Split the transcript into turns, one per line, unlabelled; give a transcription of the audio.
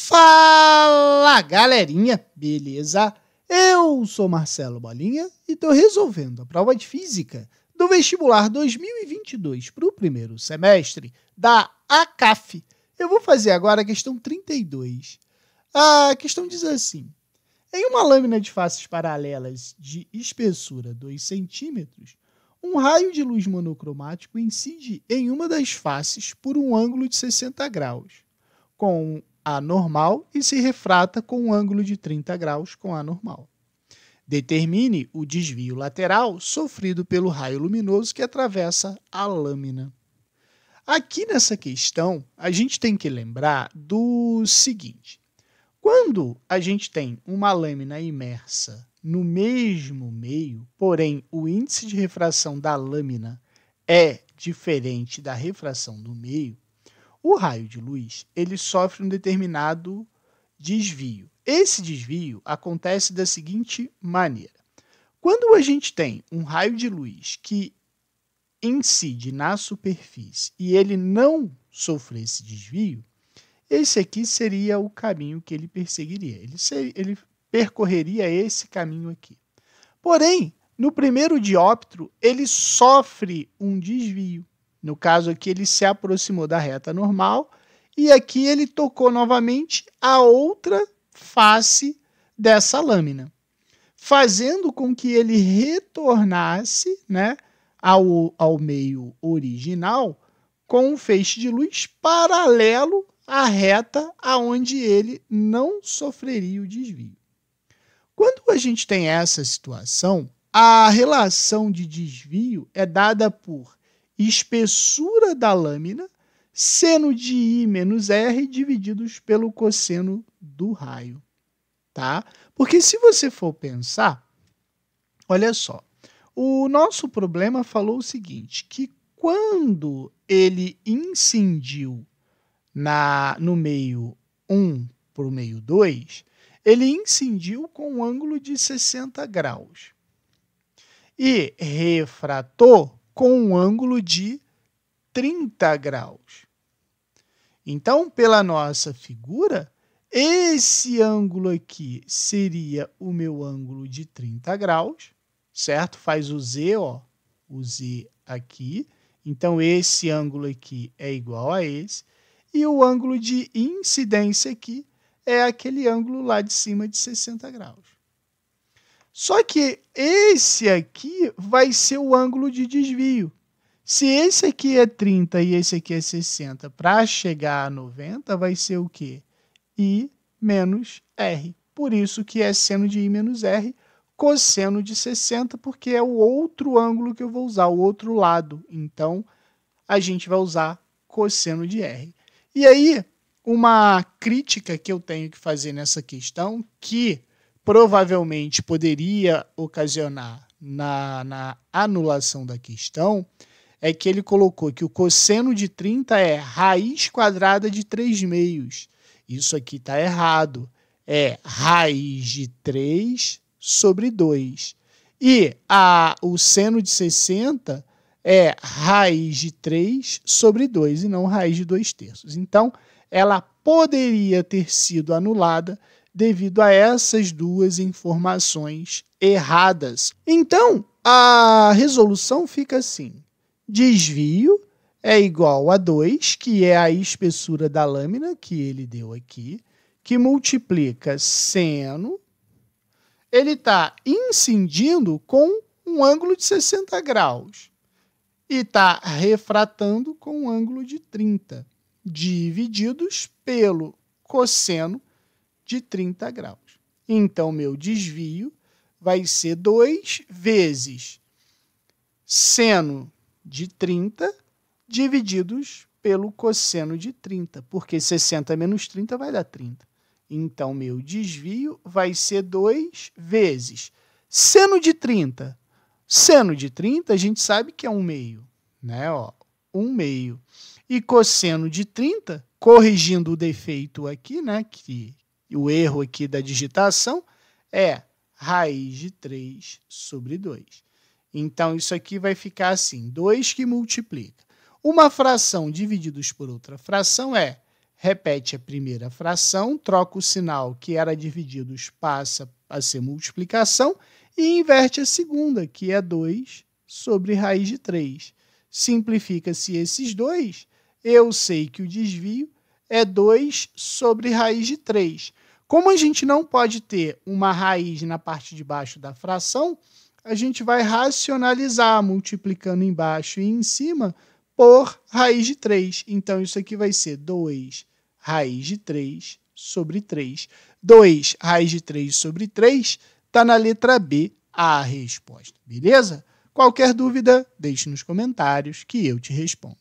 Fala galerinha, beleza? Eu sou Marcelo Bolinha e estou resolvendo a prova de física do vestibular 2022 para o primeiro semestre da ACAF. Eu vou fazer agora a questão 32. A questão diz assim: em uma lâmina de faces paralelas de espessura 2 cm, um raio de luz monocromático incide em uma das faces por um ângulo de 60 graus com a normal e se refrata com um ângulo de 30 graus com a normal. Determine o desvio lateral sofrido pelo raio luminoso que atravessa a lâmina. Aqui nessa questão, a gente tem que lembrar do seguinte: quando a gente tem uma lâmina imersa no mesmo meio, porém o índice de refração da lâmina é diferente da refração do meio, o raio de luz, ele sofre um determinado desvio. Esse desvio acontece da seguinte maneira: quando a gente tem um raio de luz que incide na superfície e ele não sofre esse desvio, esse aqui seria o caminho que ele perseguiria. Ele, seria, ele percorreria esse caminho aqui. Porém, no primeiro dióptro, ele sofre um desvio. No caso aqui, ele se aproximou da reta normal e aqui ele tocou novamente a outra face dessa lâmina, fazendo com que ele retornasse né, ao, ao meio original com um feixe de luz paralelo à reta aonde ele não sofreria o desvio. Quando a gente tem essa situação, a relação de desvio é dada por espessura da lâmina, seno de I menos R divididos pelo cosseno do raio. Tá? Porque se você for pensar, olha só, o nosso problema falou o seguinte, que quando ele incendiu na, no meio 1 para o meio 2, ele incendiu com um ângulo de 60 graus. E refratou com um ângulo de 30 graus. Então, pela nossa figura, esse ângulo aqui seria o meu ângulo de 30 graus, certo? Faz o Z, ó, o Z aqui. Então, esse ângulo aqui é igual a esse. E o ângulo de incidência aqui é aquele ângulo lá de cima de 60 graus. Só que esse aqui vai ser o ângulo de desvio. Se esse aqui é 30 e esse aqui é 60, para chegar a 90 vai ser o quê? I menos R. Por isso que é seno de I menos R, cosseno de 60, porque é o outro ângulo que eu vou usar, o outro lado. Então, a gente vai usar cosseno de R. E aí, uma crítica que eu tenho que fazer nessa questão, que provavelmente poderia ocasionar na, na anulação da questão é que ele colocou que o cosseno de 30 é raiz quadrada de 3 meios. Isso aqui está errado. É raiz de 3 sobre 2. E a, o seno de 60 é raiz de 3 sobre 2 e não raiz de 2 terços. Então, ela poderia ter sido anulada devido a essas duas informações erradas. Então, a resolução fica assim: desvio é igual a 2, que é a espessura da lâmina que ele deu aqui, que multiplica seno. Ele está incidindo com um ângulo de 60 graus e está refratando com um ângulo de 30, divididos pelo cosseno de 30 graus. Então, meu desvio vai ser 2 vezes seno de 30 divididos pelo cosseno de 30, porque 60 menos 30 vai dar 30. Então, meu desvio vai ser 2 vezes seno de 30. Seno de 30, a gente sabe que é 1 um meio, né? Ó, 1 um meio. E cosseno de 30, corrigindo o defeito aqui, né? Que e o erro aqui da digitação é raiz de 3 sobre 2. Então, isso aqui vai ficar assim: 2 que multiplica. Uma fração divididos por outra fração é. Repete a primeira fração, troca o sinal que era divididos, passa a ser multiplicação, e inverte a segunda, que é 2 sobre raiz de 3. Simplifica-se esses dois, eu sei que o desvio é 2 sobre raiz de 3. Como a gente não pode ter uma raiz na parte de baixo da fração, a gente vai racionalizar multiplicando embaixo e em cima por raiz de 3. Então, isso aqui vai ser 2 raiz de 3 sobre 3. 2 raiz de 3 sobre 3 está na letra B a resposta, beleza? Qualquer dúvida, deixe nos comentários que eu te respondo.